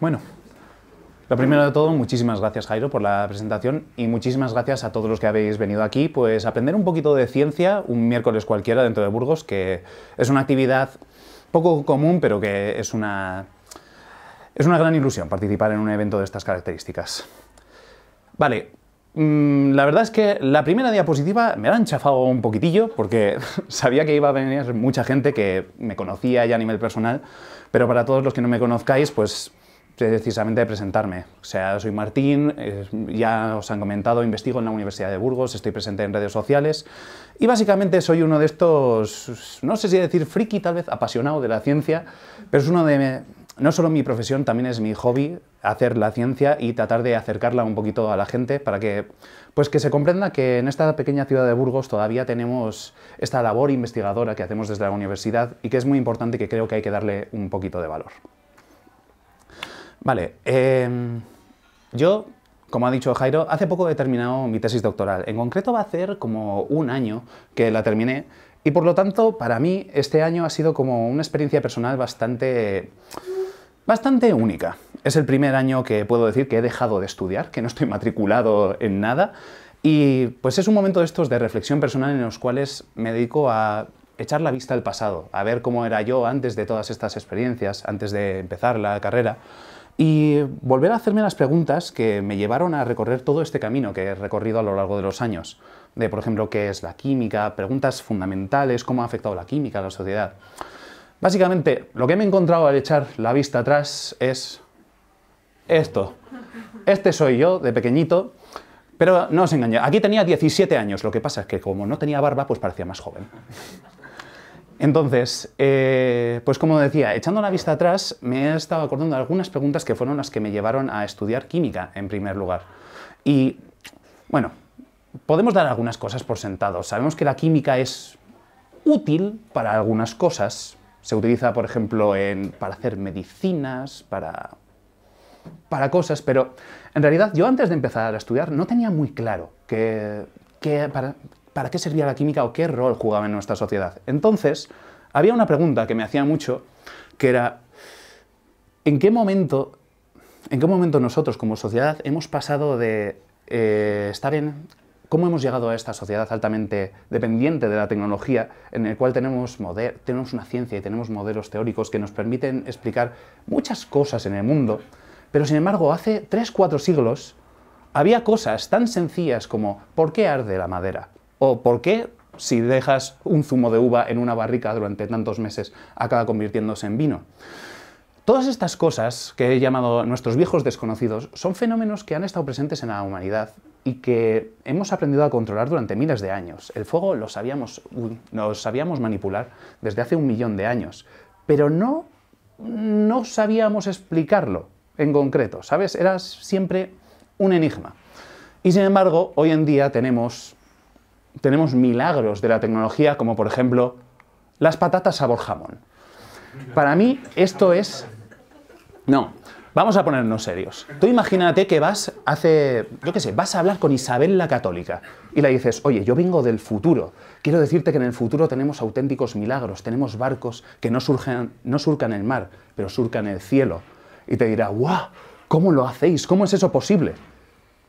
bueno, lo primero de todo, muchísimas gracias Jairo por la presentación y muchísimas gracias a todos los que habéis venido aquí, pues aprender un poquito de ciencia un miércoles cualquiera dentro de Burgos, que es una actividad poco común, pero que es una, es una gran ilusión participar en un evento de estas características. Vale, Mm, la verdad es que la primera diapositiva me la han chafado un poquitillo porque sabía que iba a venir mucha gente que me conocía ya a nivel personal, pero para todos los que no me conozcáis, pues precisamente presentarme. O sea, soy Martín, eh, ya os han comentado, investigo en la Universidad de Burgos, estoy presente en redes sociales y básicamente soy uno de estos, no sé si decir friki, tal vez apasionado de la ciencia, pero es uno de... No solo mi profesión, también es mi hobby, hacer la ciencia y tratar de acercarla un poquito a la gente para que, pues que se comprenda que en esta pequeña ciudad de Burgos todavía tenemos esta labor investigadora que hacemos desde la universidad y que es muy importante y que creo que hay que darle un poquito de valor. Vale, em, yo como ha dicho Jairo, hace poco he terminado mi tesis doctoral. En concreto va a ser como un año que la terminé y por lo tanto para mí este año ha sido como una experiencia personal bastante, bastante única. Es el primer año que puedo decir que he dejado de estudiar, que no estoy matriculado en nada. Y pues es un momento de estos de reflexión personal en los cuales me dedico a echar la vista al pasado, a ver cómo era yo antes de todas estas experiencias, antes de empezar la carrera, y volver a hacerme las preguntas que me llevaron a recorrer todo este camino que he recorrido a lo largo de los años, de por ejemplo qué es la química, preguntas fundamentales, cómo ha afectado la química a la sociedad. Básicamente, lo que me he encontrado al echar la vista atrás es esto. Este soy yo, de pequeñito. Pero no os engañé. aquí tenía 17 años, lo que pasa es que como no tenía barba, pues parecía más joven. Entonces, eh, pues como decía, echando la vista atrás, me he estado acordando de algunas preguntas que fueron las que me llevaron a estudiar química en primer lugar. Y, bueno, podemos dar algunas cosas por sentado. Sabemos que la química es útil para algunas cosas. Se utiliza, por ejemplo, en, para hacer medicinas, para para cosas, pero en realidad yo antes de empezar a estudiar no tenía muy claro que, para, qué servía la química o qué rol jugaba en nuestra sociedad. Entonces, había una pregunta que me hacía mucho, que era, ¿en qué momento, en qué momento nosotros como sociedad hemos pasado de eh, estar en... ¿Cómo hemos llegado a esta sociedad altamente dependiente de la tecnología, en el cual tenemos, tenemos una ciencia y tenemos modelos teóricos que nos permiten explicar muchas cosas en el mundo? Pero sin embargo, hace 3-4 siglos había cosas tan sencillas como ¿por qué arde la madera? o ¿por qué si dejas un zumo de uva en una barrica durante tantos meses acaba convirtiéndose en vino? Todas estas cosas que he llamado nuestros viejos desconocidos son fenómenos que han estado presentes en la humanidad y que hemos aprendido a controlar durante miles de años. El fuego lo sabíamos, lo sabíamos manipular desde hace un millón de años, pero no, no sabíamos explicarlo en concreto, ¿sabes? eras siempre un enigma. Y sin embargo, hoy en día tenemos, tenemos milagros de la tecnología, como por ejemplo las patatas sabor jamón. Para mí esto es... No, vamos a ponernos serios. Tú imagínate que vas, hace, yo qué sé, vas a hablar con Isabel la Católica y le dices, oye, yo vengo del futuro. Quiero decirte que en el futuro tenemos auténticos milagros, tenemos barcos que no, surgen, no surcan el mar, pero surcan el cielo y te dirá, ¡guau! ¿Cómo lo hacéis? ¿Cómo es eso posible?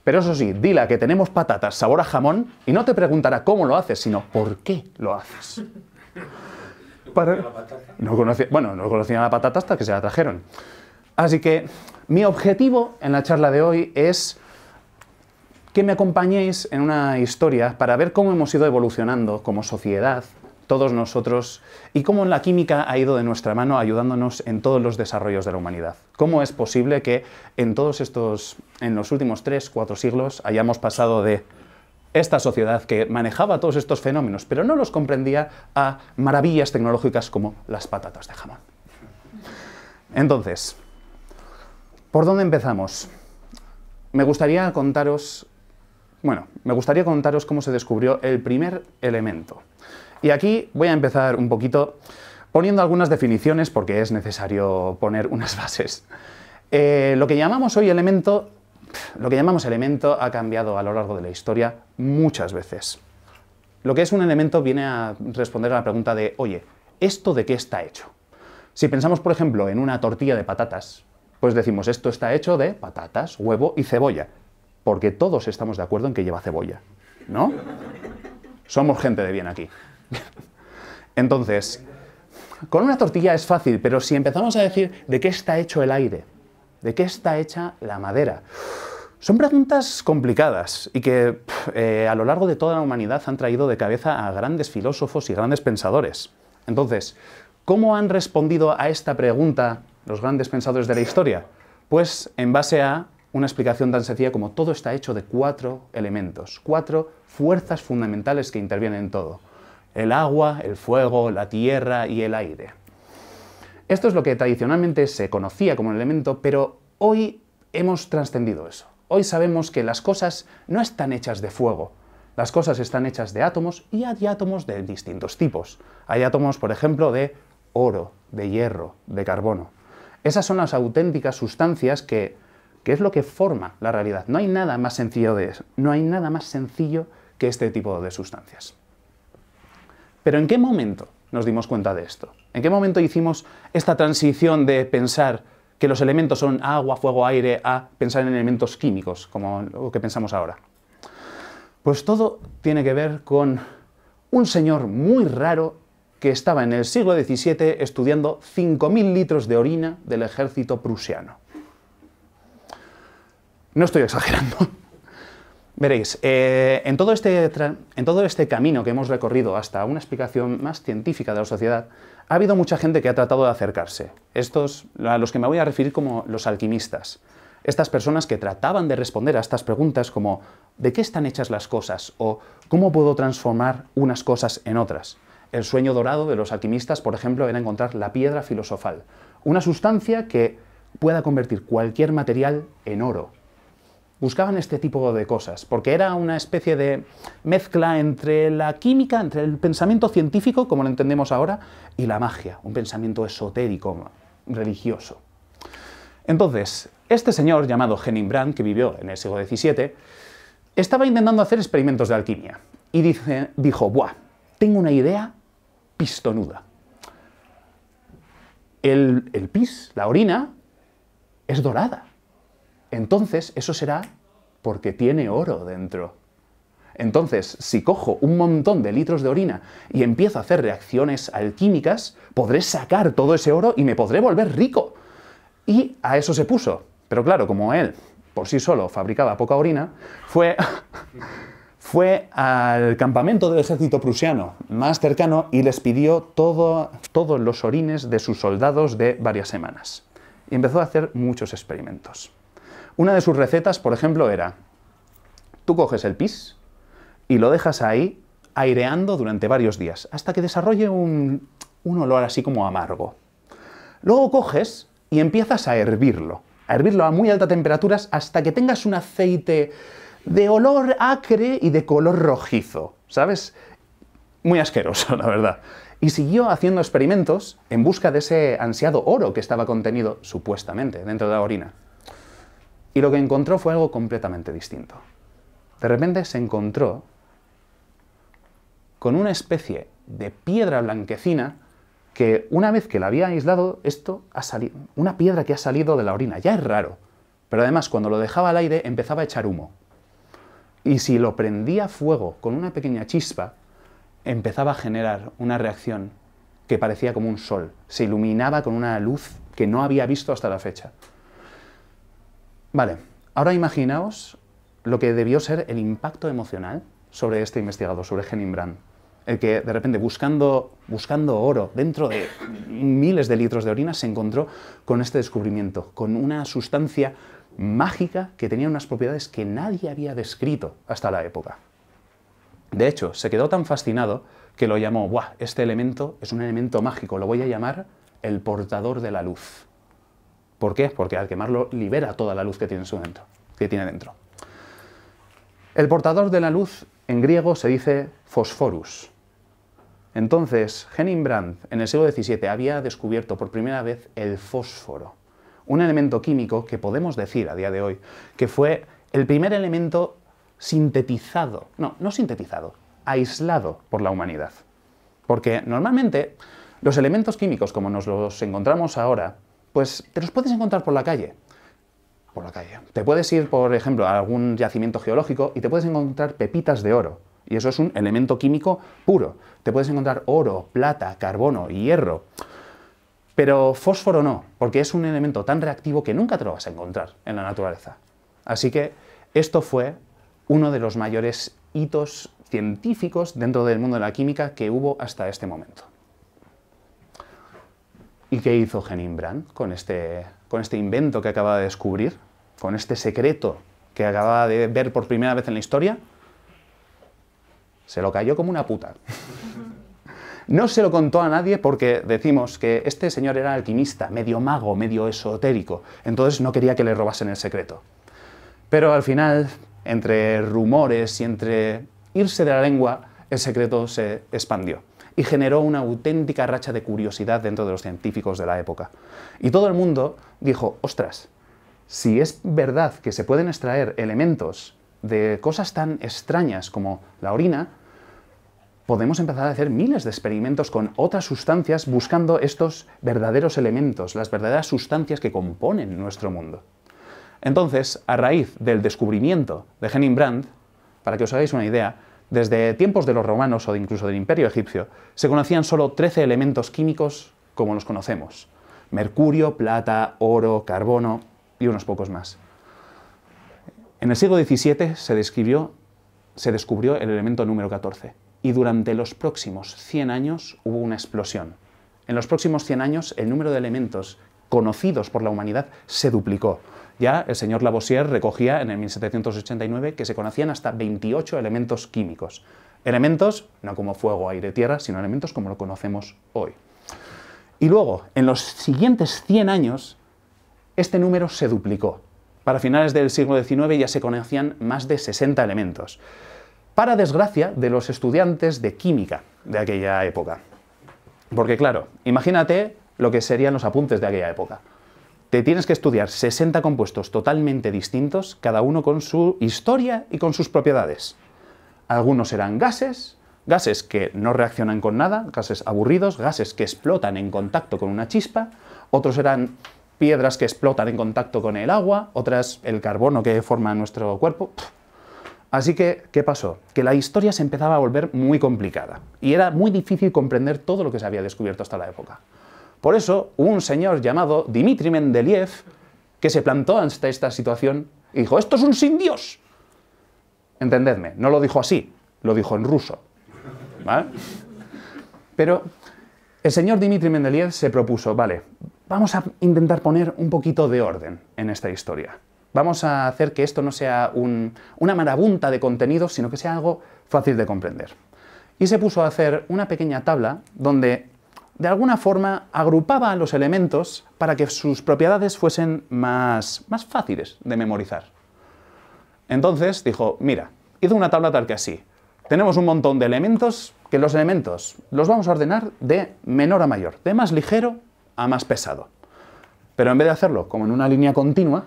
Pero eso sí, dile que tenemos patatas sabor a jamón y no te preguntará cómo lo haces, sino por qué lo haces. No bueno, no conocían la patata hasta que se la trajeron. Así que mi objetivo en la charla de hoy es que me acompañéis en una historia para ver cómo hemos ido evolucionando como sociedad todos nosotros y cómo la química ha ido de nuestra mano ayudándonos en todos los desarrollos de la humanidad. ¿Cómo es posible que en todos estos, en los últimos tres, cuatro siglos, hayamos pasado de esta sociedad que manejaba todos estos fenómenos, pero no los comprendía, a maravillas tecnológicas como las patatas de jamón? Entonces, ¿por dónde empezamos? Me gustaría contaros, bueno, me gustaría contaros cómo se descubrió el primer elemento y aquí voy a empezar un poquito poniendo algunas definiciones porque es necesario poner unas bases. Eh, lo que llamamos hoy elemento, lo que llamamos elemento ha cambiado a lo largo de la historia muchas veces. Lo que es un elemento viene a responder a la pregunta de, oye, ¿esto de qué está hecho? Si pensamos, por ejemplo, en una tortilla de patatas, pues decimos, esto está hecho de patatas, huevo y cebolla, porque todos estamos de acuerdo en que lleva cebolla, ¿no? Somos gente de bien aquí. Entonces, con una tortilla es fácil, pero si empezamos a decir de qué está hecho el aire, de qué está hecha la madera, son preguntas complicadas y que eh, a lo largo de toda la humanidad han traído de cabeza a grandes filósofos y grandes pensadores. Entonces, ¿cómo han respondido a esta pregunta los grandes pensadores de la historia? Pues en base a una explicación tan sencilla como todo está hecho de cuatro elementos, cuatro fuerzas fundamentales que intervienen en todo el agua, el fuego, la tierra y el aire. Esto es lo que tradicionalmente se conocía como un elemento, pero hoy hemos trascendido eso. Hoy sabemos que las cosas no están hechas de fuego. Las cosas están hechas de átomos y hay átomos de distintos tipos. Hay átomos, por ejemplo, de oro, de hierro, de carbono. Esas son las auténticas sustancias que, es lo que forma la realidad. No hay nada más sencillo No hay nada más sencillo que este tipo de sustancias. Pero ¿en qué momento nos dimos cuenta de esto? ¿En qué momento hicimos esta transición de pensar que los elementos son agua, fuego, aire, a pensar en elementos químicos, como lo que pensamos ahora? Pues todo tiene que ver con un señor muy raro que estaba en el siglo XVII estudiando 5.000 litros de orina del ejército prusiano. No estoy exagerando. Veréis, eh, en, todo este en todo este camino que hemos recorrido hasta una explicación más científica de la sociedad, ha habido mucha gente que ha tratado de acercarse. Estos, a los que me voy a referir como los alquimistas. Estas personas que trataban de responder a estas preguntas como ¿de qué están hechas las cosas? o ¿cómo puedo transformar unas cosas en otras? El sueño dorado de los alquimistas, por ejemplo, era encontrar la piedra filosofal, una sustancia que pueda convertir cualquier material en oro buscaban este tipo de cosas, porque era una especie de mezcla entre la química, entre el pensamiento científico, como lo entendemos ahora, y la magia, un pensamiento esotérico, religioso. Entonces, este señor llamado Henning Brand que vivió en el siglo XVII, estaba intentando hacer experimentos de alquimia y dice, dijo, ¡buah! Tengo una idea pistonuda. el pis, la orina, es dorada entonces eso será porque tiene oro dentro. Entonces, si cojo un montón de litros de orina y empiezo a hacer reacciones alquímicas, podré sacar todo ese oro y me podré volver rico. Y a eso se puso. Pero claro, como él por sí solo fabricaba poca orina, fue, al campamento del ejército prusiano más cercano y les pidió todos los orines de sus soldados de varias semanas. Y empezó a hacer muchos experimentos. Una de sus recetas, por ejemplo, era, tú coges el pis y lo dejas ahí aireando durante varios días, hasta que desarrolle un, olor así como amargo. Luego coges y empiezas a hervirlo, a hervirlo a muy altas temperaturas hasta que tengas un aceite de olor acre y de color rojizo, ¿sabes? Muy asqueroso, la verdad. Y siguió haciendo experimentos en busca de ese ansiado oro que estaba contenido, supuestamente, dentro de la orina. Y lo que encontró fue algo completamente distinto. De repente se encontró con una especie de piedra blanquecina que una vez que la había aislado, esto ha salido, una piedra que ha salido de la orina, ya es raro, pero además cuando lo dejaba al aire empezaba a echar humo. Y si lo prendía fuego con una pequeña chispa, empezaba a generar una reacción que parecía como un sol, se iluminaba con una luz que no había visto hasta la fecha. Vale, ahora imaginaos lo que debió ser el impacto emocional sobre este investigador, sobre Henning El que de repente buscando, oro dentro de miles de litros de orina se encontró con este descubrimiento, con una sustancia mágica que tenía unas propiedades que nadie había descrito hasta la época. De hecho, se quedó tan fascinado que lo llamó, ¡buah! Este elemento es un elemento mágico, lo voy a llamar el portador de la luz. ¿Por qué? Porque al quemarlo libera toda la luz que tiene, dentro, que tiene dentro. El portador de la luz en griego se dice fosforus. Entonces, Henning Brandt en el siglo XVII había descubierto por primera vez el fósforo, un elemento químico que podemos decir a día de hoy que fue el primer elemento sintetizado, no, no sintetizado, aislado por la humanidad. Porque normalmente los elementos químicos como nos los encontramos ahora pues te los puedes encontrar por la calle. Por la calle. Te puedes ir, por ejemplo, a algún yacimiento geológico y te puedes encontrar pepitas de oro. Y eso es un elemento químico puro. Te puedes encontrar oro, plata, carbono, hierro. Pero fósforo no, porque es un elemento tan reactivo que nunca te lo vas a encontrar en la naturaleza. Así que esto fue uno de los mayores hitos científicos dentro del mundo de la química que hubo hasta este momento. ¿Y qué hizo Henning con este, con este invento que acaba de descubrir, con este secreto que acaba de ver por primera vez en la historia? Se lo cayó como una puta. No se lo contó a nadie porque decimos que este señor era alquimista, medio mago, medio esotérico, entonces no quería que le robasen el secreto. Pero al final, entre rumores y entre irse de la lengua, el secreto se expandió y generó una auténtica racha de curiosidad dentro de los científicos de la época. Y todo el mundo dijo, ostras, si es verdad que se pueden extraer elementos de cosas tan extrañas como la orina, podemos empezar a hacer miles de experimentos con otras sustancias buscando estos verdaderos elementos, las verdaderas sustancias que componen nuestro mundo. Entonces, a raíz del descubrimiento de Henning Brandt, para que os hagáis una idea, desde tiempos de los romanos o incluso del imperio egipcio, se conocían solo 13 elementos químicos como los conocemos. Mercurio, plata, oro, carbono y unos pocos más. En el siglo XVII se, se descubrió el elemento número 14 y durante los próximos 100 años hubo una explosión. En los próximos 100 años el número de elementos conocidos por la humanidad se duplicó ya el señor Lavoisier recogía en el 1789 que se conocían hasta 28 elementos químicos. Elementos no como fuego, aire, tierra, sino elementos como lo conocemos hoy. Y luego, en los siguientes 100 años, este número se duplicó. Para finales del siglo XIX ya se conocían más de 60 elementos, para desgracia de los estudiantes de química de aquella época. Porque claro, imagínate lo que serían los apuntes de aquella época tienes que estudiar 60 compuestos totalmente distintos, cada uno con su historia y con sus propiedades. Algunos eran gases, gases que no reaccionan con nada, gases aburridos, gases que explotan en contacto con una chispa, otros eran piedras que explotan en contacto con el agua, otras el carbono que forma nuestro cuerpo. Así que, ¿qué pasó? Que la historia se empezaba a volver muy complicada y era muy difícil comprender todo lo que se había descubierto hasta la época. Por eso, un señor llamado Dimitri Mendeliev, que se plantó ante esta situación, y dijo, esto es un sin Dios. Entendedme, no lo dijo así, lo dijo en ruso. Pero el señor Dimitri Mendeliev se propuso, vale, vamos a intentar poner un poquito de orden en esta historia. Vamos a hacer que esto no sea un, una marabunta de contenidos, sino que sea algo fácil de comprender. Y se puso a hacer una pequeña tabla donde de alguna forma agrupaba los elementos para que sus propiedades fuesen más, fáciles de memorizar. Entonces dijo, mira, hizo una tabla tal que así. Tenemos un montón de elementos que los elementos los vamos a ordenar de menor a mayor, de más ligero a más pesado. Pero en vez de hacerlo como en una línea continua,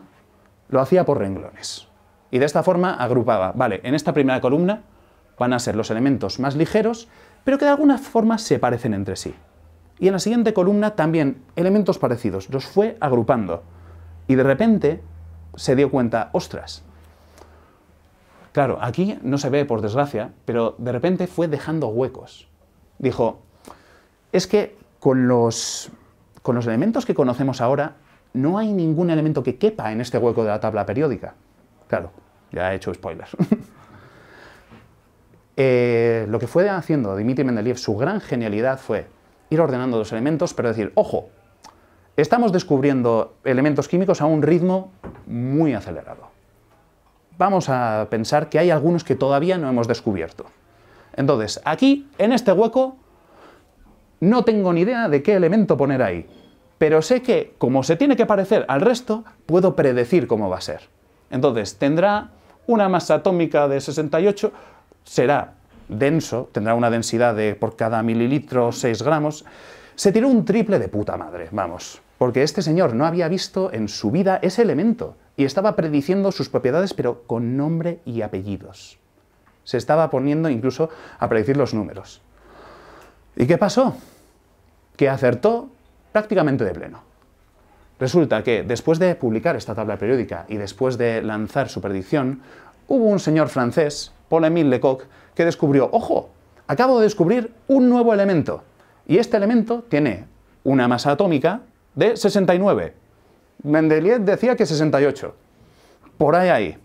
lo hacía por renglones. Y de esta forma agrupaba, vale, en esta primera columna van a ser los elementos más ligeros, pero que de alguna forma se parecen entre sí. Y en la siguiente columna también elementos parecidos, los fue agrupando. Y de repente se dio cuenta, ostras, claro, aquí no se ve por desgracia, pero de repente fue dejando huecos. Dijo, es que con los, con los elementos que conocemos ahora, no hay ningún elemento que quepa en este hueco de la tabla periódica. Claro, ya he hecho spoilers. Eh, lo que fue haciendo Dmitri Mendeleev, su gran genialidad fue ir ordenando los elementos, pero decir, ojo, estamos descubriendo elementos químicos a un ritmo muy acelerado. Vamos a pensar que hay algunos que todavía no hemos descubierto. Entonces, aquí, en este hueco, no tengo ni idea de qué elemento poner ahí, pero sé que, como se tiene que parecer al resto, puedo predecir cómo va a ser. Entonces, tendrá una masa atómica de 68, será denso, tendrá una densidad de por cada mililitro 6 gramos, se tiró un triple de puta madre, vamos. Porque este señor no había visto en su vida ese elemento y estaba prediciendo sus propiedades, pero con nombre y apellidos. Se estaba poniendo incluso a predecir los números. ¿Y qué pasó? Que acertó prácticamente de pleno. Resulta que después de publicar esta tabla periódica y después de lanzar su predicción, hubo un señor francés paul emile Lecoq, que descubrió, ojo, acabo de descubrir un nuevo elemento. Y este elemento tiene una masa atómica de 69. Mendeleev decía que 68. Por ahí ahí.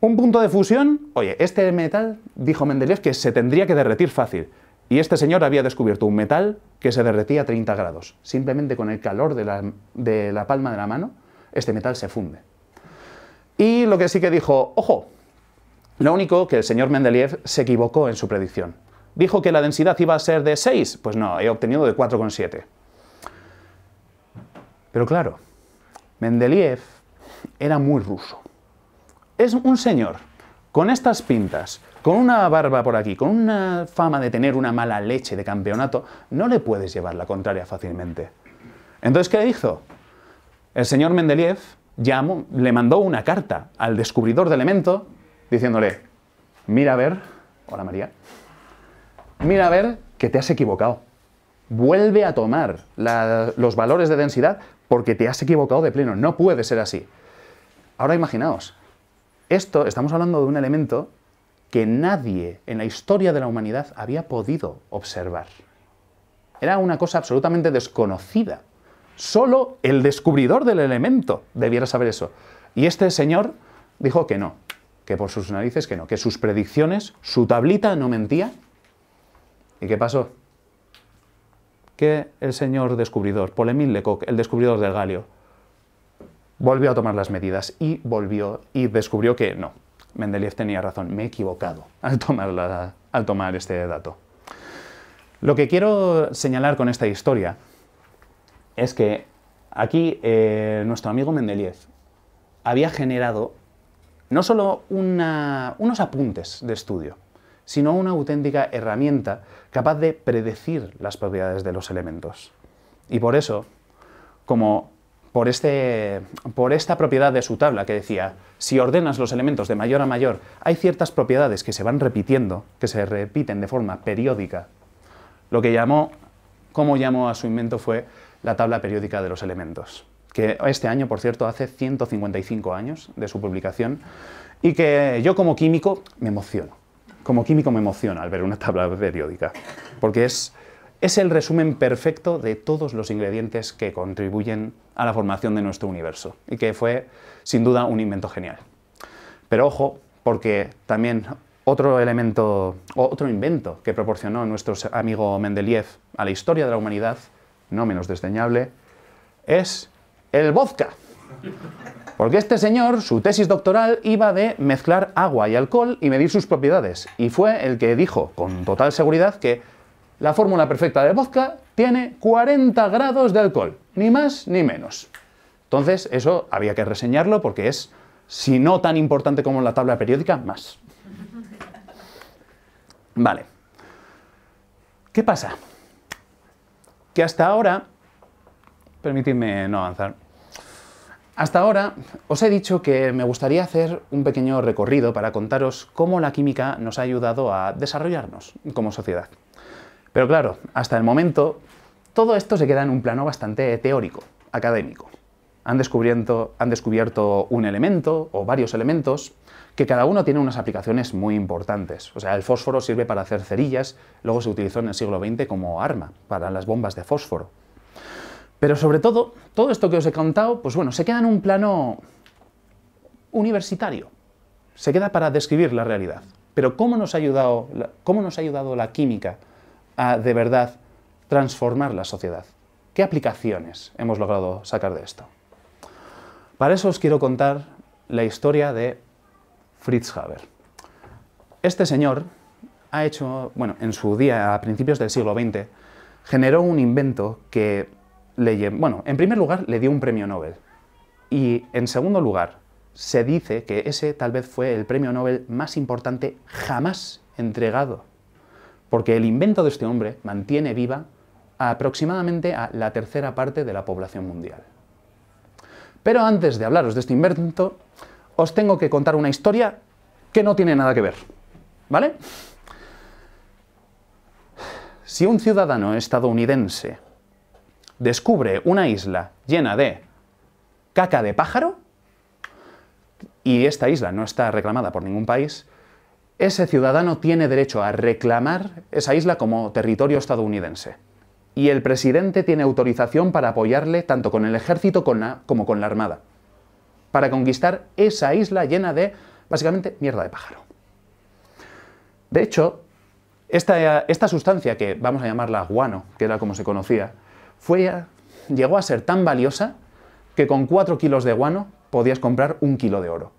Un punto de fusión, oye, este metal, dijo Mendeleev, que se tendría que derretir fácil. Y este señor había descubierto un metal que se derretía a 30 grados. Simplemente con el calor de la palma de la mano, este metal se funde. Y lo que sí que dijo, ojo, lo único que el señor Mendeleev se equivocó en su predicción. Dijo que la densidad iba a ser de 6, pues no, he obtenido de 4,7. Pero claro, Mendeleev era muy ruso. Es un señor con estas pintas, con una barba por aquí, con una fama de tener una mala leche de campeonato, no le puedes llevar la contraria fácilmente. Entonces, ¿qué hizo? El señor Mendeleev le mandó una carta al descubridor del elemento diciéndole, mira a ver, hola María, mira a ver que te has equivocado. Vuelve a tomar los valores de densidad porque te has equivocado de pleno. No puede ser así. Ahora imaginaos, esto estamos hablando de un elemento que nadie en la historia de la humanidad había podido observar. Era una cosa absolutamente desconocida. Solo el descubridor del elemento debiera saber eso. Y este señor dijo que no, que por sus narices que no, que sus predicciones, su tablita no mentía. ¿Y qué pasó? Que el señor descubridor, Polemín Lecoq, el descubridor del Galio, volvió a tomar las medidas y volvió y descubrió que no, Mendeleev tenía razón, me he equivocado al tomar, tomar este dato. Lo que quiero señalar con esta historia es que aquí eh, nuestro amigo Mendeleev había generado no solo unos apuntes de estudio, sino una auténtica herramienta capaz de predecir las propiedades de los elementos. Y por eso, como por, este, por, esta propiedad de su tabla que decía, si ordenas los elementos de mayor a mayor, hay ciertas propiedades que se van repitiendo, que se repiten de forma periódica. Lo que llamó, como llamó a su invento fue la tabla periódica de los elementos que este año, por cierto, hace 155 años de su publicación, y que yo como químico me emociono. Como químico me emociona al ver una tabla periódica, porque es, es el resumen perfecto de todos los ingredientes que contribuyen a la formación de nuestro universo, y que fue, sin duda, un invento genial. Pero ojo, porque también otro elemento, otro invento que proporcionó nuestro amigo Mendeleev a la historia de la humanidad, no menos desdeñable, es el vodka. Porque este señor, su tesis doctoral iba de mezclar agua y alcohol y medir sus propiedades. Y fue el que dijo con total seguridad que la fórmula perfecta del vodka tiene 40 grados de alcohol, ni más ni menos. Entonces, eso había que reseñarlo porque es, si no tan importante como la tabla periódica, más. Vale. ¿Qué pasa? Que hasta ahora, permitidme no avanzar, hasta ahora os he dicho que me gustaría hacer un pequeño recorrido para contaros cómo la química nos ha ayudado a desarrollarnos como sociedad. Pero claro, hasta el momento todo esto se queda en un plano bastante teórico, académico. Han descubierto, un elemento o varios elementos que cada uno tiene unas aplicaciones muy importantes. O sea, el fósforo sirve para hacer cerillas, luego se utilizó en el siglo XX como arma para las bombas de fósforo. Pero sobre todo, todo esto que os he contado, pues bueno, se queda en un plano universitario. Se queda para describir la realidad. Pero ¿cómo nos ha ayudado, cómo nos ha ayudado la química a de verdad transformar la sociedad? ¿Qué aplicaciones hemos logrado sacar de esto? Para eso os quiero contar la historia de Fritz Haber. Este señor ha hecho, bueno, en su día, a principios del siglo XX, generó un invento que bueno, en primer lugar le dio un premio Nobel y en segundo lugar se dice que ese tal vez fue el premio Nobel más importante jamás entregado, porque el invento de este hombre mantiene viva aproximadamente a la tercera parte de la población mundial. Pero antes de hablaros de este invento, os tengo que contar una historia que no tiene nada que ver, ¿vale? Si un ciudadano estadounidense descubre una isla llena de caca de pájaro y esta isla no está reclamada por ningún país, ese ciudadano tiene derecho a reclamar esa isla como territorio estadounidense. Y el presidente tiene autorización para apoyarle tanto con el ejército como con la armada, para conquistar esa isla llena de, básicamente, mierda de pájaro. De hecho, esta, esta sustancia, que vamos a llamarla guano, que era como se conocía, fue, llegó a ser tan valiosa que con 4 kilos de guano podías comprar un kilo de oro.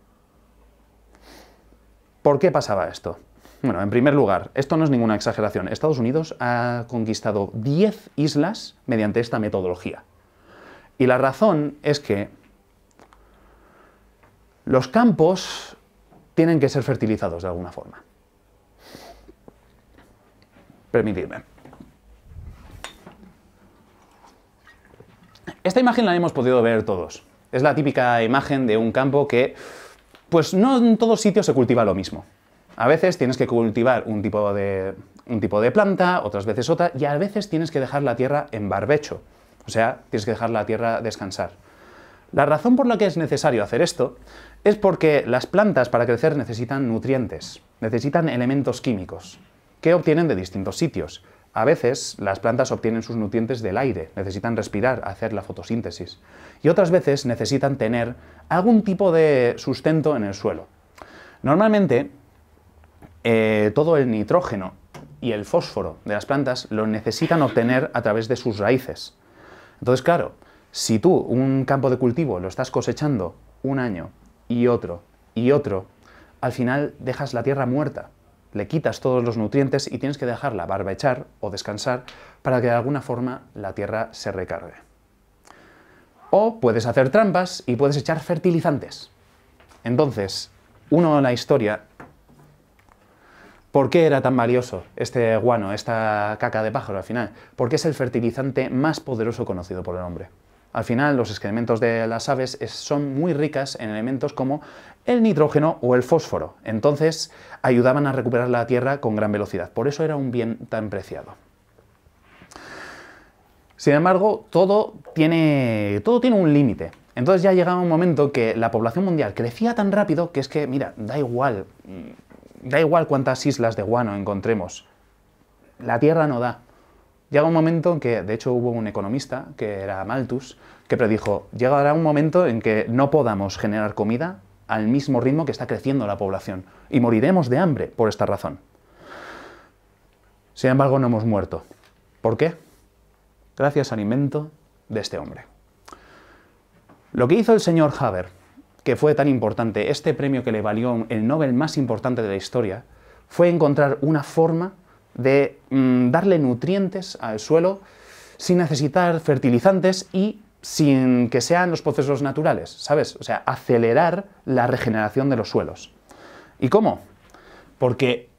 ¿Por qué pasaba esto? Bueno, en primer lugar, esto no es ninguna exageración. Estados Unidos ha conquistado 10 islas mediante esta metodología. Y la razón es que los campos tienen que ser fertilizados de alguna forma. Permitidme. Esta imagen la hemos podido ver todos. Es la típica imagen de un campo que, pues no en todos sitios se cultiva lo mismo. A veces tienes que cultivar un tipo de, un tipo de planta, otras veces otra, y a veces tienes que dejar la tierra en barbecho. O sea, tienes que dejar la tierra descansar. La razón por la que es necesario hacer esto es porque las plantas para crecer necesitan nutrientes, necesitan elementos químicos, que obtienen de distintos sitios. A veces las plantas obtienen sus nutrientes del aire, necesitan respirar, hacer la fotosíntesis. Y otras veces necesitan tener algún tipo de sustento en el suelo. Normalmente eh, todo el nitrógeno y el fósforo de las plantas lo necesitan obtener a través de sus raíces. Entonces, claro, si tú un campo de cultivo lo estás cosechando un año y otro y otro, al final dejas la tierra muerta le quitas todos los nutrientes y tienes que dejar la barba echar o descansar para que de alguna forma la tierra se recargue. O puedes hacer trampas y puedes echar fertilizantes. Entonces, uno en la historia, ¿por qué era tan valioso este guano, esta caca de pájaro al final? Porque es el fertilizante más poderoso conocido por el hombre. Al final, los excrementos de las aves son muy ricas en elementos como el nitrógeno o el fósforo. Entonces ayudaban a recuperar la Tierra con gran velocidad. Por eso era un bien tan preciado. Sin embargo, todo tiene, todo tiene un límite. Entonces ya llegaba un momento que la población mundial crecía tan rápido que es que, mira, da igual, mm, da igual cuántas islas de guano encontremos. La Tierra no da. Llega un momento en que, de hecho, hubo un economista, que era Malthus, que predijo, llegará un momento en que no podamos generar comida al mismo ritmo que está creciendo la población y moriremos de hambre por esta razón. Sin embargo, no hemos muerto. ¿Por qué? Gracias al alimento de este hombre. Lo que hizo el señor Haber, que fue tan importante, este premio que le valió el Nobel más importante de la historia, fue encontrar una forma de mm, darle nutrientes al suelo sin necesitar fertilizantes y sin que sean los procesos naturales, ¿sabes? O sea, acelerar la regeneración de los suelos. ¿Y cómo? Porque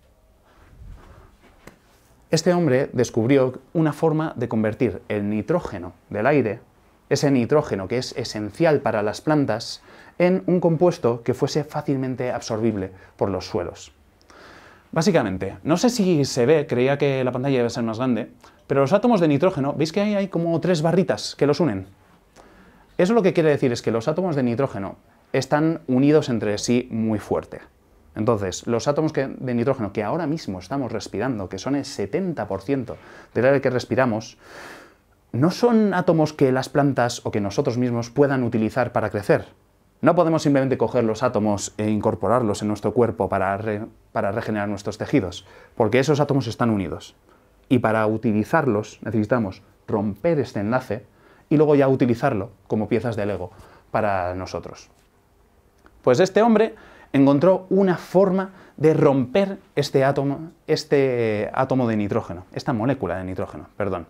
este hombre descubrió una forma de convertir el nitrógeno del aire, ese nitrógeno que es esencial para las plantas, en un compuesto que fuese fácilmente absorbible por los suelos. Básicamente, no sé si se ve, creía que la pantalla iba a ser más grande, pero los átomos de nitrógeno, veis que ahí hay como tres barritas que los unen. Eso lo que quiere decir es que los átomos de nitrógeno están unidos entre sí muy fuerte. Entonces, los átomos de nitrógeno que ahora mismo estamos respirando, que son el 70% del aire que respiramos, no son átomos que las plantas o que nosotros mismos puedan utilizar para crecer. No podemos simplemente coger los átomos e incorporarlos en nuestro cuerpo para, para regenerar nuestros tejidos, porque esos átomos están unidos. Y para utilizarlos necesitamos romper este enlace y luego ya utilizarlo como piezas de Lego para nosotros. Pues este hombre encontró una forma de romper este átomo, este átomo de nitrógeno, esta molécula de nitrógeno, perdón,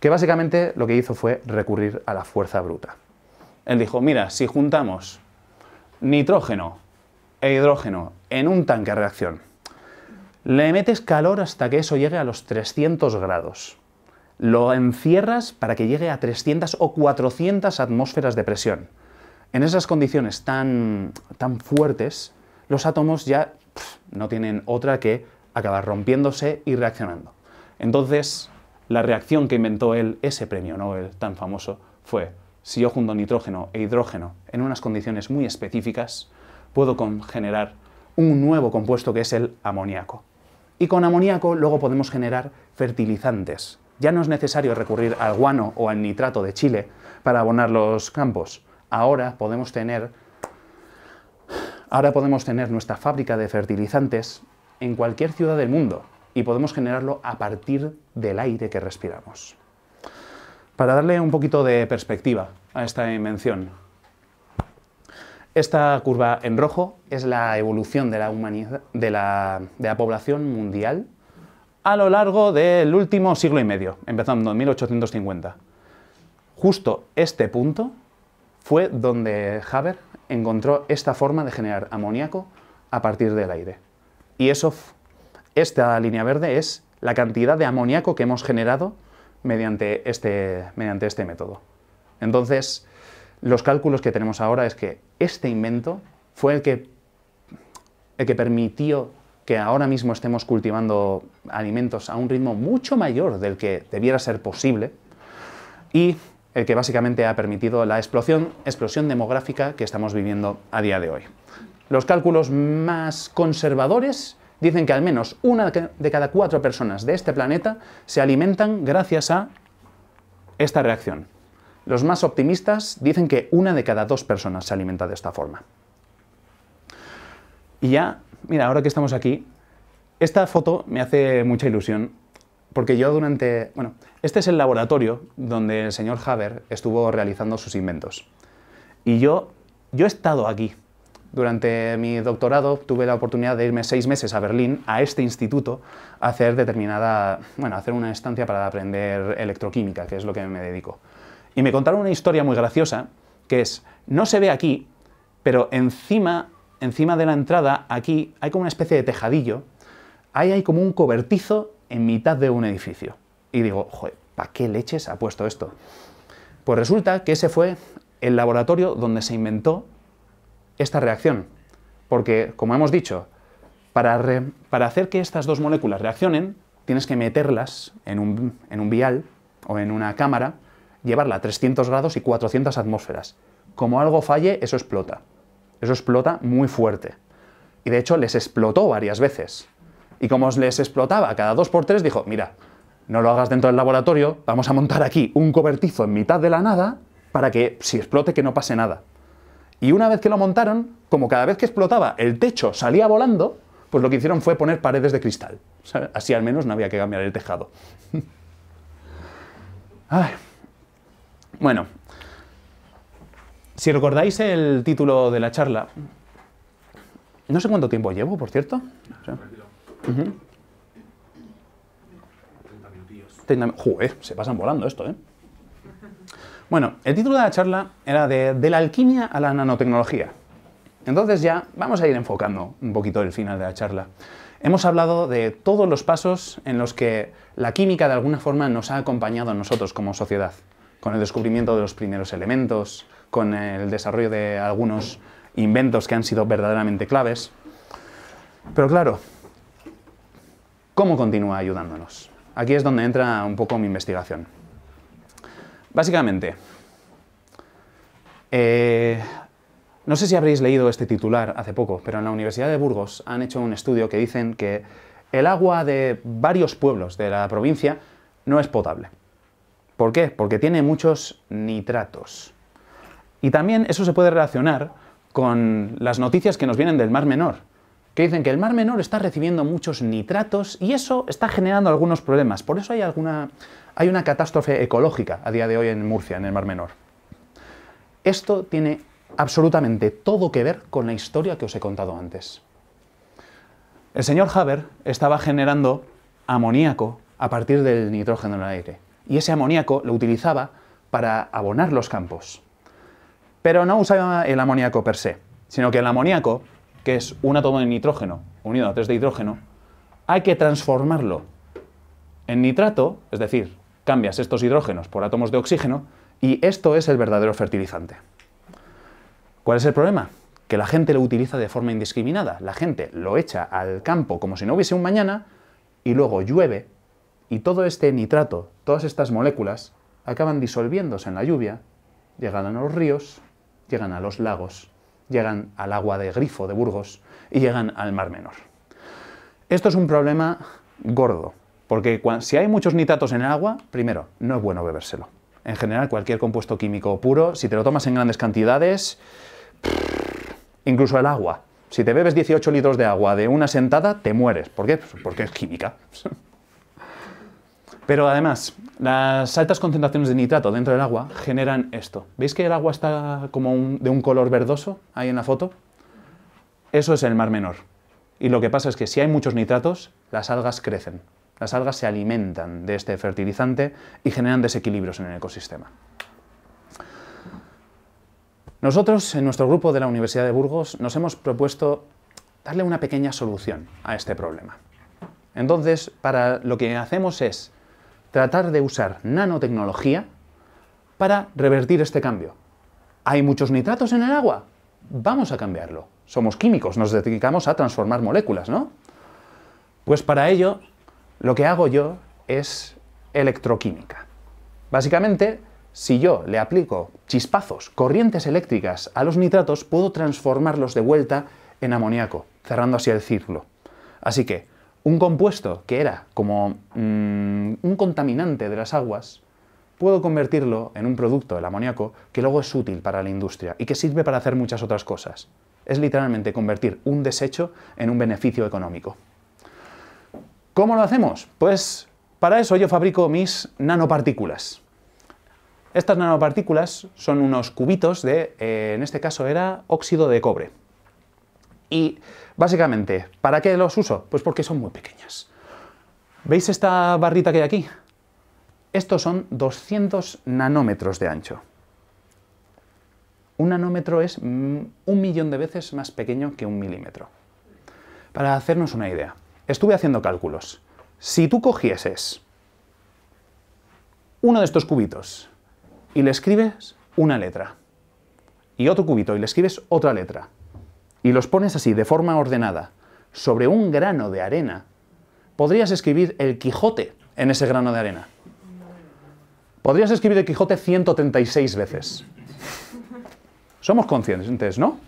que básicamente lo que hizo fue recurrir a la fuerza bruta. Él dijo, mira, si juntamos nitrógeno e hidrógeno en un tanque de reacción, le metes calor hasta que eso llegue a los 300 grados lo encierras para que llegue a 300 o 400 atmósferas de presión. En esas condiciones tan, fuertes, los átomos ya no tienen otra que acabar rompiéndose y reaccionando. Entonces, la reacción que inventó él, ese premio Nobel tan famoso, fue, si yo junto nitrógeno e hidrógeno en unas condiciones muy específicas, puedo generar un nuevo compuesto que es el amoníaco. Y con amoníaco luego podemos generar fertilizantes, ya no es necesario recurrir al guano o al nitrato de Chile para abonar los campos. Ahora podemos tener, ahora podemos tener nuestra fábrica de fertilizantes en cualquier ciudad del mundo y podemos generarlo a partir del aire que respiramos. Para darle un poquito de perspectiva a esta invención, esta curva en rojo es la evolución de la, de la población mundial a lo largo del último siglo y medio, empezando en 1850. Justo este punto fue donde Haber encontró esta forma de generar amoníaco a partir del aire. Y eso, esta línea verde es la cantidad de amoníaco que hemos generado mediante este, mediante este método. Entonces, los cálculos que tenemos ahora es que este invento fue el que, el que permitió que ahora mismo estemos cultivando alimentos a un ritmo mucho mayor del que debiera ser posible y el que básicamente ha permitido la explosión, explosión demográfica que estamos viviendo a día de hoy. Los cálculos más conservadores dicen que al menos una de cada cuatro personas de este planeta se alimentan gracias a esta reacción. Los más optimistas dicen que una de cada dos personas se alimenta de esta forma. Y ya mira, ahora que estamos aquí, esta foto me hace mucha ilusión, porque yo durante... Bueno, este es el laboratorio donde el señor Haber estuvo realizando sus inventos. Y yo, yo he estado aquí. Durante mi doctorado tuve la oportunidad de irme seis meses a Berlín, a este instituto, a hacer determinada... bueno, hacer una estancia para aprender electroquímica, que es lo que me dedico. Y me contaron una historia muy graciosa, que es, no se ve aquí, pero encima encima de la entrada, aquí hay como una especie de tejadillo, ahí hay como un cobertizo en mitad de un edificio. Y digo, joder, ¿para qué leches ha puesto esto? Pues resulta que ese fue el laboratorio donde se inventó esta reacción. Porque, como hemos dicho, para, para hacer que estas dos moléculas reaccionen, tienes que meterlas en un, en un vial o en una cámara, llevarla a 300 grados y 400 atmósferas. Como algo falle, eso explota. Eso explota muy fuerte. Y de hecho les explotó varias veces. Y como les explotaba cada dos por tres, dijo, mira, no lo hagas dentro del laboratorio, vamos a montar aquí un cobertizo en mitad de la nada para que si explote que no pase nada. Y una vez que lo montaron, como cada vez que explotaba el techo salía volando, pues lo que hicieron fue poner paredes de cristal. así al menos no había que cambiar el tejado. Ay. Bueno, si recordáis el título de la charla, no sé cuánto tiempo llevo, por cierto. Joder, se pasan volando esto, ¿eh? Bueno, el título de la charla era de, de, la alquimia a la nanotecnología. Entonces ya vamos a ir enfocando un poquito el final de la charla. Hemos hablado de todos los pasos en los que la química de alguna forma nos ha acompañado a nosotros como sociedad, con el descubrimiento de los primeros elementos, con el desarrollo de algunos inventos que han sido verdaderamente claves. Pero claro, ¿cómo continúa ayudándonos? Aquí es donde entra un poco mi investigación. Básicamente, eh, no sé si habréis leído este titular hace poco, pero en la Universidad de Burgos han hecho un estudio que dicen que el agua de varios pueblos de la provincia no es potable. ¿Por qué? Porque tiene muchos nitratos. Y también eso se puede relacionar con las noticias que nos vienen del Mar Menor, que dicen que el Mar Menor está recibiendo muchos nitratos y eso está generando algunos problemas. Por eso hay, alguna, hay una catástrofe ecológica a día de hoy en Murcia, en el Mar Menor. Esto tiene absolutamente todo que ver con la historia que os he contado antes. El señor Haber estaba generando amoníaco a partir del nitrógeno en el aire y ese amoníaco lo utilizaba para abonar los campos. Pero no usaba el amoníaco per se, sino que el amoníaco, que es un átomo de nitrógeno unido a tres de hidrógeno, hay que transformarlo en nitrato, es decir, cambias estos hidrógenos por átomos de oxígeno, y esto es el verdadero fertilizante. ¿Cuál es el problema? Que la gente lo utiliza de forma indiscriminada. La gente lo echa al campo como si no hubiese un mañana y luego llueve y todo este nitrato, todas estas moléculas, acaban disolviéndose en la lluvia, llegando a los ríos llegan a los lagos, llegan al agua de grifo de Burgos y llegan al Mar Menor. Esto es un problema gordo, porque si hay muchos nitratos en el agua, primero, no es bueno bebérselo. En general, cualquier compuesto químico puro, si te lo tomas en grandes cantidades, incluso el agua. Si te bebes 18 litros de agua de una sentada, te mueres. ¿Por qué? Pues porque es química. Pero además, las altas concentraciones de nitrato dentro del agua generan esto. ¿Veis que el agua está como de un color verdoso ahí en la foto? Eso es el mar menor. Y lo que pasa es que si hay muchos nitratos, las algas crecen. Las algas se alimentan de este fertilizante y generan desequilibrios en el ecosistema. Nosotros, en nuestro grupo de la Universidad de Burgos, nos hemos propuesto darle una pequeña solución a este problema. Entonces, para lo que hacemos es tratar de usar nanotecnología para revertir este cambio. ¿Hay muchos nitratos en el agua? Vamos a cambiarlo. Somos químicos, nos dedicamos a transformar moléculas, ¿no? Pues para ello, lo que hago yo es electroquímica. Básicamente, si yo le aplico chispazos, corrientes eléctricas a los nitratos, puedo transformarlos de vuelta en amoníaco, cerrando así el círculo. Así que, un compuesto que era como mm, un contaminante de las aguas, puedo convertirlo en un producto, el amoníaco, que luego es útil para la industria y que sirve para hacer muchas otras cosas. Es literalmente convertir un desecho en un beneficio económico. ¿Cómo lo hacemos? Pues para eso yo fabrico mis nanopartículas. Estas nanopartículas son unos cubitos de, eh, en este caso era óxido de cobre. Y básicamente, ¿para qué los uso? Pues porque son muy pequeñas. ¿Veis esta barrita que hay aquí? Estos son 200 nanómetros de ancho. Un nanómetro es mm, un millón de veces más pequeño que un milímetro. Para hacernos una idea, estuve haciendo cálculos. Si tú cogieses uno de estos cubitos y le escribes una letra, y otro cubito y le escribes otra letra, y los pones así, de forma ordenada, sobre un grano de arena, podrías escribir el Quijote en ese grano de arena. Podrías escribir el Quijote 136 veces. Somos conscientes, ¿no?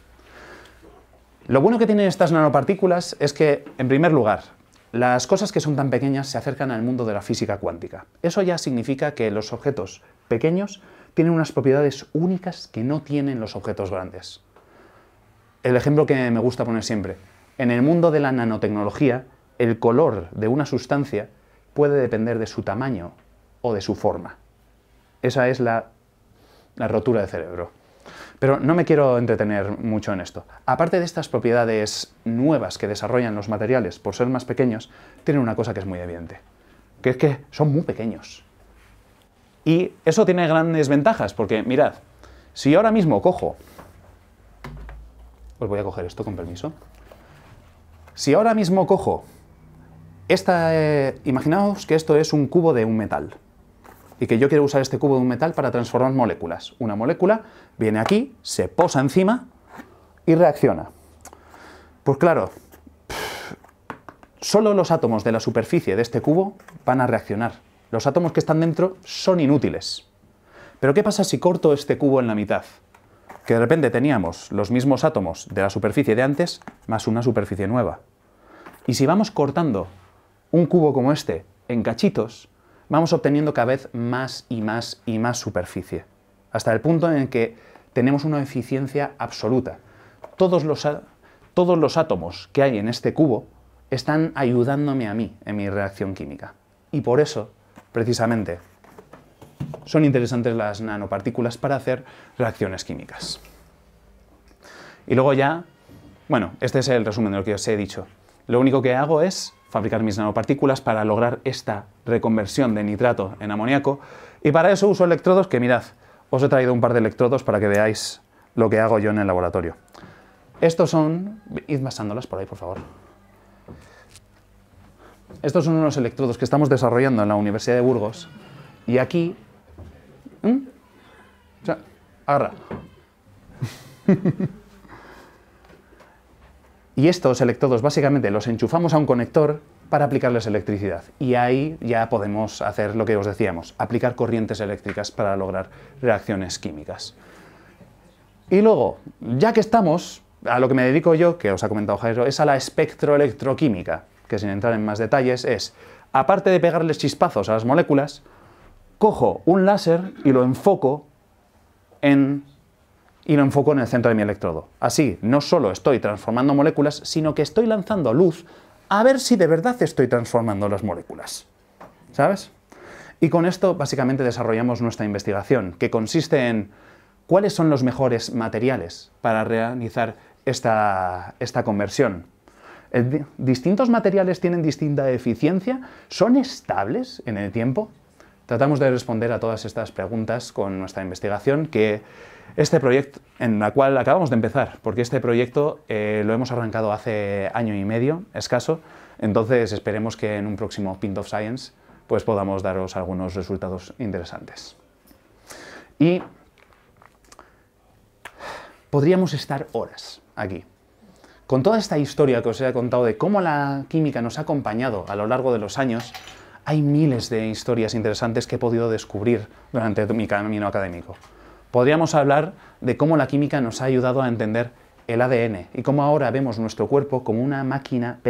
Lo bueno que tienen estas nanopartículas es que, en primer lugar, las cosas que son tan pequeñas se acercan al mundo de la física cuántica. Eso ya significa que los objetos pequeños tienen unas propiedades únicas que no tienen los objetos grandes el ejemplo que me gusta poner siempre. En el mundo de la nanotecnología, el color de una sustancia puede depender de su tamaño o de su forma. Esa es la, rotura de cerebro. Pero no me quiero entretener mucho en esto. Aparte de estas propiedades nuevas que desarrollan los materiales por ser más pequeños, tienen una cosa que es muy evidente, que es que son muy pequeños. Y eso tiene grandes ventajas, porque mirad, si ahora mismo cojo pues voy a coger esto con permiso. Si ahora mismo cojo esta... Eh, imaginaos que esto es un cubo de un metal y que yo quiero usar este cubo de un metal para transformar moléculas. Una molécula viene aquí, se posa encima y reacciona. Pues claro, solo los átomos de la superficie de este cubo van a reaccionar. Los átomos que están dentro son inútiles. Pero ¿qué pasa si corto este cubo en la mitad? que de repente teníamos los mismos átomos de la superficie de antes más una superficie nueva. Y si vamos cortando un cubo como este en cachitos, vamos obteniendo cada vez más y más y más superficie, hasta el punto en que tenemos una eficiencia absoluta. Todos los, todos los átomos que hay en este cubo están ayudándome a mí en mi reacción química. Y por eso, precisamente, son interesantes las nanopartículas para hacer reacciones químicas. Y luego ya, bueno, este es el resumen de lo que os he dicho. Lo único que hago es fabricar mis nanopartículas para lograr esta reconversión de nitrato en amoníaco y para eso uso electrodos que mirad, os he traído un par de electrodos para que veáis lo que hago yo en el laboratorio. Estos son... Id pasándolas por ahí, por favor. Estos son unos electrodos que estamos desarrollando en la Universidad de Burgos y aquí ¿Mm? agarra. y estos electrodos básicamente los enchufamos a un conector para aplicarles electricidad. Y ahí ya podemos hacer lo que os decíamos, aplicar corrientes eléctricas para lograr reacciones químicas. Y luego, ya que estamos, a lo que me dedico yo, que os ha comentado Jairo, es a la espectroelectroquímica, que sin entrar en más detalles es, aparte de pegarles chispazos a las moléculas, cojo un láser y lo enfoco en y lo enfoco en el centro de mi electrodo. Así, no solo estoy transformando moléculas, sino que estoy lanzando luz a ver si de verdad estoy transformando las moléculas. ¿Sabes? Y con esto básicamente desarrollamos nuestra investigación, que consiste en cuáles son los mejores materiales para realizar esta, esta conversión. ¿Distintos materiales tienen distinta eficiencia? ¿Son estables en el tiempo? Tratamos de responder a todas estas preguntas con nuestra investigación que este proyecto, en la cual acabamos de empezar, porque este proyecto eh, lo hemos arrancado hace año y medio, escaso, entonces esperemos que en un próximo Pint of Science pues podamos daros algunos resultados interesantes. Y podríamos estar horas aquí. Con toda esta historia que os he contado de cómo la química nos ha acompañado a lo largo de los años, hay miles de historias interesantes que he podido descubrir durante mi camino académico. Podríamos hablar de cómo la química nos ha ayudado a entender el ADN y cómo ahora vemos nuestro cuerpo como una máquina,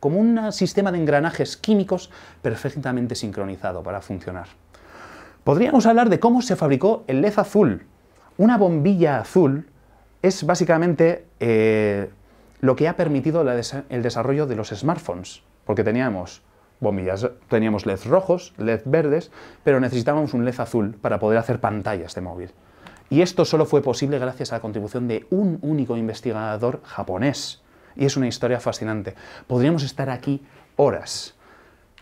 como un sistema de engranajes químicos perfectamente sincronizado para funcionar. Podríamos hablar de cómo se fabricó el LED azul. Una bombilla azul es básicamente eh, lo que ha permitido el desarrollo de los smartphones, porque teníamos bombillas. Teníamos LEDs rojos, LEDs verdes, pero necesitábamos un LED azul para poder hacer pantallas de móvil. Y esto solo fue posible gracias a la contribución de un único investigador japonés. Y es una historia fascinante. Podríamos estar aquí horas,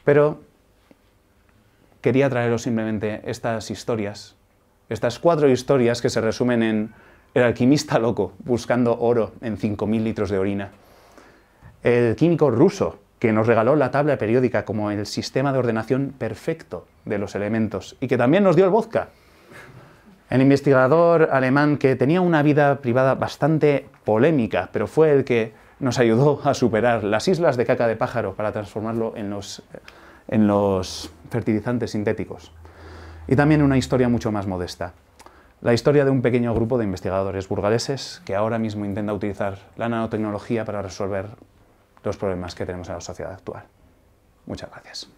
pero quería traeros simplemente estas historias, estas cuatro historias que se resumen en el alquimista loco buscando oro en 5.000 litros de orina, el químico ruso que nos regaló la tabla periódica como el sistema de ordenación perfecto de los elementos y que también nos dio el vodka. El investigador alemán que tenía una vida privada bastante polémica, pero fue el que nos ayudó a superar las islas de caca de pájaro para transformarlo en los, eh, en los fertilizantes sintéticos. Y también una historia mucho más modesta. La historia de un pequeño grupo de investigadores burgaleses que ahora mismo intenta utilizar la nanotecnología para resolver los problemas que tenemos en la sociedad actual. Muchas gracias.